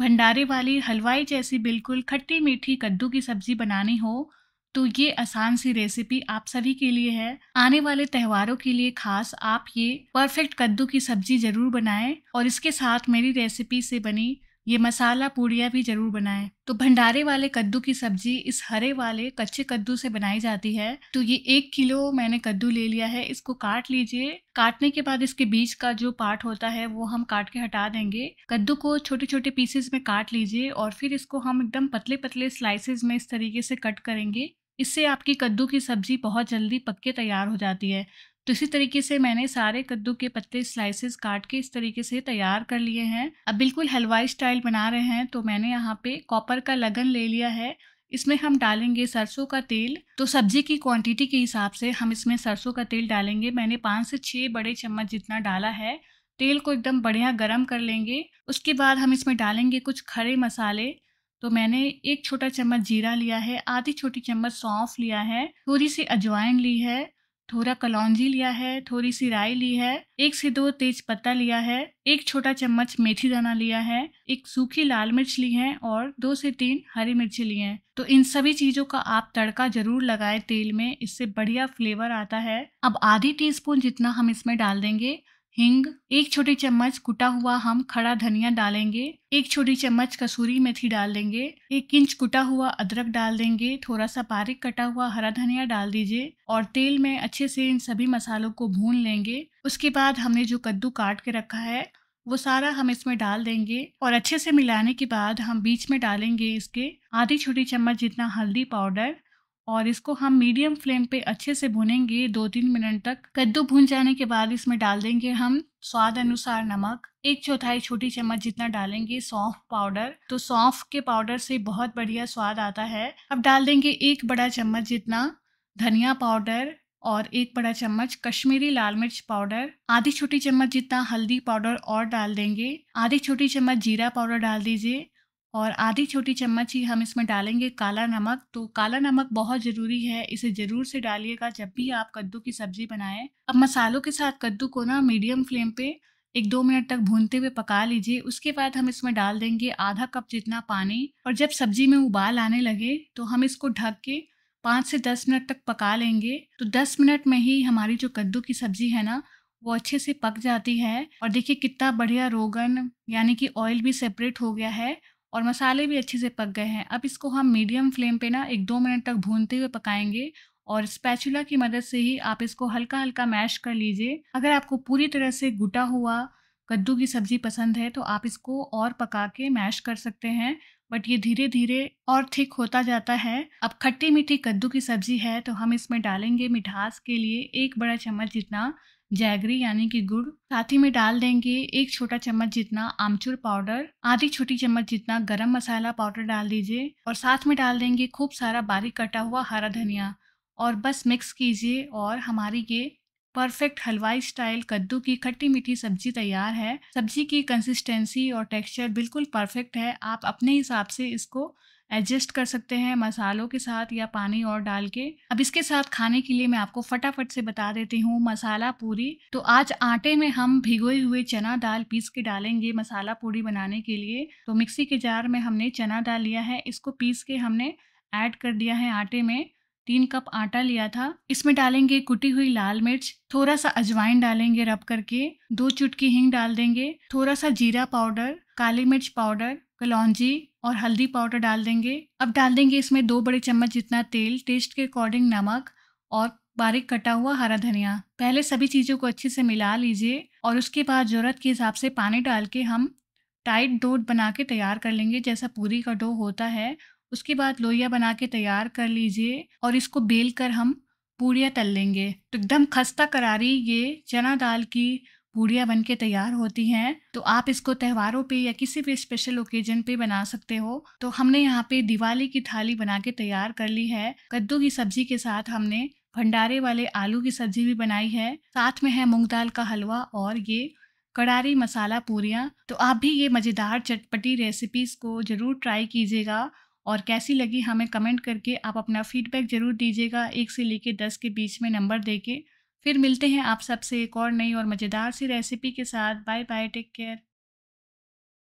भंडारे वाली हलवाई जैसी बिल्कुल खट्टी मीठी कद्दू की सब्जी बनानी हो तो ये आसान सी रेसिपी आप सभी के लिए है आने वाले त्योहारों के लिए खास आप ये परफेक्ट कद्दू की सब्जी ज़रूर बनाएं और इसके साथ मेरी रेसिपी से बनी ये मसाला पूड़िया भी जरूर बनाएं तो भंडारे वाले कद्दू की सब्जी इस हरे वाले कच्चे कद्दू से बनाई जाती है तो ये एक किलो मैंने कद्दू ले लिया है इसको काट लीजिए काटने के बाद इसके बीज का जो पार्ट होता है वो हम काट के हटा देंगे कद्दू को छोटे छोटे पीसेस में काट लीजिए और फिर इसको हम एकदम पतले पतले स्लाइसेस में इस तरीके से कट करेंगे इससे आपकी कद्दू की सब्ज़ी बहुत जल्दी पक के तैयार हो जाती है तो इसी तरीके से मैंने सारे कद्दू के पत्ते स्लाइसेस काट के इस तरीके से तैयार कर लिए हैं अब बिल्कुल हलवाई स्टाइल बना रहे हैं तो मैंने यहाँ पे कॉपर का लगन ले लिया है इसमें हम डालेंगे सरसों का तेल तो सब्जी की क्वांटिटी के हिसाब से हम इसमें सरसों का तेल डालेंगे मैंने पाँच से छः बड़े चम्मच जितना डाला है तेल को एकदम बढ़िया गर्म कर लेंगे उसके बाद हम इसमें डालेंगे कुछ खड़े मसाले तो मैंने एक छोटा चम्मच जीरा लिया है आधी छोटी चम्मच सौंफ लिया है थोड़ी सी अजवाइन ली है थोड़ा कलौजी लिया है थोड़ी सी राई ली है एक से दो तेज पत्ता लिया है एक छोटा चम्मच मेथी दाना लिया है एक सूखी लाल मिर्च ली है और दो से तीन हरी मिर्ची ली है तो इन सभी चीजों का आप तड़का जरूर लगाए तेल में इससे बढ़िया फ्लेवर आता है अब आधी टीस्पून जितना हम इसमें डाल देंगे हिंग एक छोटी चम्मच कुटा हुआ हम खड़ा धनिया डालेंगे एक छोटी चम्मच कसूरी मेथी डाल देंगे एक इंच कुटा हुआ अदरक डाल देंगे थोड़ा सा बारीक कटा हुआ हरा धनिया डाल दीजिए और तेल में अच्छे से इन सभी मसालों को भून लेंगे उसके बाद हमने जो कद्दू काट के रखा है वो सारा हम इसमें डाल देंगे और अच्छे से मिलाने के बाद हम बीच में डालेंगे इसके आधी छोटी चम्मच जितना हल्दी पाउडर और इसको हम मीडियम फ्लेम पे अच्छे से भुनेंगे दो तीन मिनट तक कद्दू भून जाने के बाद इसमें डाल देंगे हम स्वाद अनुसार नमक एक चौथाई छोटी चम्मच जितना डालेंगे सौंफ पाउडर तो सौंफ के पाउडर से बहुत बढ़िया स्वाद आता है अब डाल देंगे एक बड़ा चम्मच जितना धनिया पाउडर और एक बड़ा चम्मच कश्मीरी लाल मिर्च पाउडर आधी छोटी चम्मच जितना हल्दी पाउडर और डाल देंगे आधी छोटी चम्मच जीरा पाउडर डाल दीजिए और आधी छोटी चम्मच ही हम इसमें डालेंगे काला नमक तो काला नमक बहुत ज़रूरी है इसे ज़रूर से डालिएगा जब भी आप कद्दू की सब्ज़ी बनाएं अब मसालों के साथ कद्दू को ना मीडियम फ्लेम पे एक दो मिनट तक भूनते हुए पका लीजिए उसके बाद हम इसमें डाल देंगे आधा कप जितना पानी और जब सब्जी में उबाल आने लगे तो हम इसको ढक के पाँच से दस मिनट तक पका लेंगे तो दस मिनट में ही हमारी जो कद्दू की सब्ज़ी है ना वो अच्छे से पक जाती है और देखिए कितना बढ़िया रोगन यानी कि ऑयल भी सेपरेट हो गया है और मसाले भी अच्छे से पक गए हैं अब इसको हम मीडियम फ्लेम पे ना एक दो मिनट तक भूनते हुए पकाएंगे और स्पैचुला की मदद से ही आप इसको हल्का हल्का मैश कर लीजिए अगर आपको पूरी तरह से गुटा हुआ कद्दू की सब्ज़ी पसंद है तो आप इसको और पका के मैश कर सकते हैं बट ये धीरे धीरे और ठीक होता जाता है अब खट्टी मीठी कद्दू की सब्ज़ी है तो हम इसमें डालेंगे मिठास के लिए एक बड़ा चम्मच जितना जैगरी यानी कि गुड़ साथ ही में डाल देंगे एक छोटा चम्मच जितना आमचूर पाउडर आधी छोटी चम्मच जितना गरम मसाला पाउडर डाल दीजिए और साथ में डाल देंगे खूब सारा बारीक कटा हुआ हरा धनिया और बस मिक्स कीजिए और हमारी ये परफेक्ट हलवाई स्टाइल कद्दू की खट्टी मीठी सब्जी तैयार है सब्जी की कंसिस्टेंसी और टेक्सचर बिल्कुल परफेक्ट है आप अपने हिसाब से इसको एडजस्ट कर सकते हैं मसालों के साथ या पानी और डाल के अब इसके साथ खाने के लिए मैं आपको फटाफट से बता देती हूँ मसाला पूरी तो आज आटे में हम भिगोए हुए चना दाल पीस के डालेंगे मसाला पूरी बनाने के लिए तो मिक्सी के जार में हमने चना दाल लिया है इसको पीस के हमने ऐड कर दिया है आटे में तीन कप आटा लिया था इसमें डालेंगे कुटी हुई लाल मिर्च थोड़ा सा अजवाइन डालेंगे रब करके दो चुटकी हिंग डाल देंगे थोड़ा सा जीरा पाउडर काली मिर्च पाउडर कलौजी और हल्दी पाउडर डाल देंगे अब डाल देंगे इसमें दो बड़े चम्मच जितना तेल टेस्ट के अकॉर्डिंग नमक और बारीक कटा हुआ हरा धनिया पहले सभी चीज़ों को अच्छे से मिला लीजिए और उसके बाद ज़रूरत के हिसाब से पानी डाल के हम टाइट डो बना के तैयार कर लेंगे जैसा पूरी का डो होता है उसके बाद लोहिया बना के तैयार कर लीजिए और इसको बेल कर हम पूड़ियाँ तल लेंगे तो एकदम खस्ता करारी ये चना दाल की पूड़ियाँ बन के तैयार होती हैं तो आप इसको त्योहारों पे या किसी भी स्पेशल ओकेजन पे बना सकते हो तो हमने यहाँ पे दिवाली की थाली बना के तैयार कर ली है कद्दू की सब्जी के साथ हमने भंडारे वाले आलू की सब्जी भी बनाई है साथ में है मूंग दाल का हलवा और ये कड़ारी मसाला पूरियाँ तो आप भी ये मज़ेदार चटपटी रेसिपीज़ को ज़रूर ट्राई कीजिएगा और कैसी लगी हमें कमेंट करके आप अपना फीडबैक ज़रूर दीजिएगा एक से लेके दस के बीच में नंबर दे के फिर मिलते हैं आप सबसे एक और नई और मज़ेदार सी रेसिपी के साथ बाय बाय टेक केयर